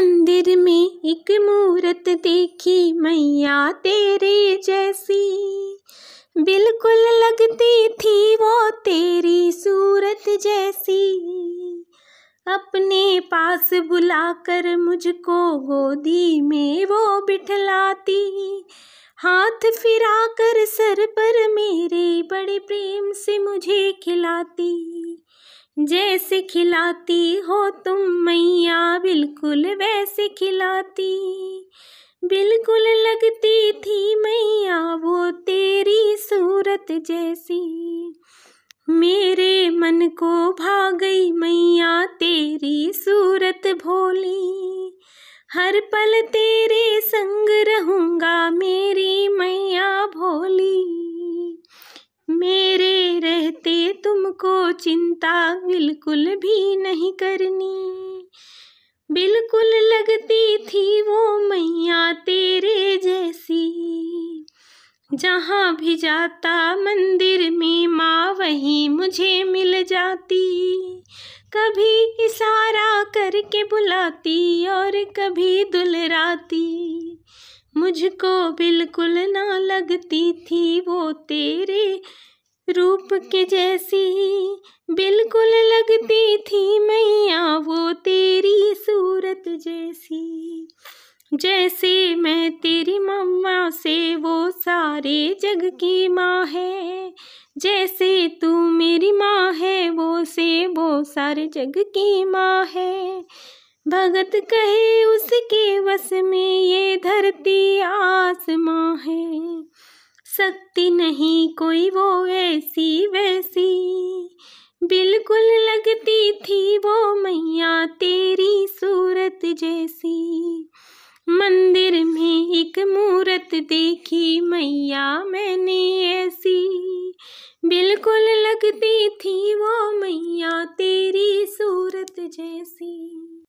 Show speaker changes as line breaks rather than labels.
मंदिर में एक मूरत देखी मैया तेरे जैसी बिल्कुल लगती थी वो तेरी सूरत जैसी अपने पास बुलाकर मुझको गोदी में वो बिठलाती हाथ फिराकर सर पर मेरे बड़े प्रेम से मुझे खिलाती जैसे खिलाती हो तुम मैया बिल्कुल वैसे खिलाती बिल्कुल लगती थी मैया वो तेरी सूरत जैसी मेरे मन को भा गई मैया तेरी सूरत भोली हर पल तेरे संग रहूँगा मेरी मैया भोली मेरे रहते तुमको चिंता बिल्कुल भी नहीं करनी बिल्कुल लगती थी वो मैया तेरे जैसी जहाँ भी जाता मंदिर में माँ वहीं मुझे मिल जाती कभी इशारा करके बुलाती और कभी दुलराती मुझको बिल्कुल ना लगती थी वो तेरे रूप के जैसी बिल्कुल लगती थी मैया वो जैसी जैसे मैं तेरी मम्मा से वो सारे जग की माँ है जैसे तू मेरी माँ है वो से वो सारे जग की माँ है भगत कहे उसके वस में ये धरती आसमां है शक्ति नहीं कोई वो ऐसी वैसी जैसी मंदिर में एक मूरत देखी मैया मैंने ऐसी बिल्कुल लगती थी वो मैया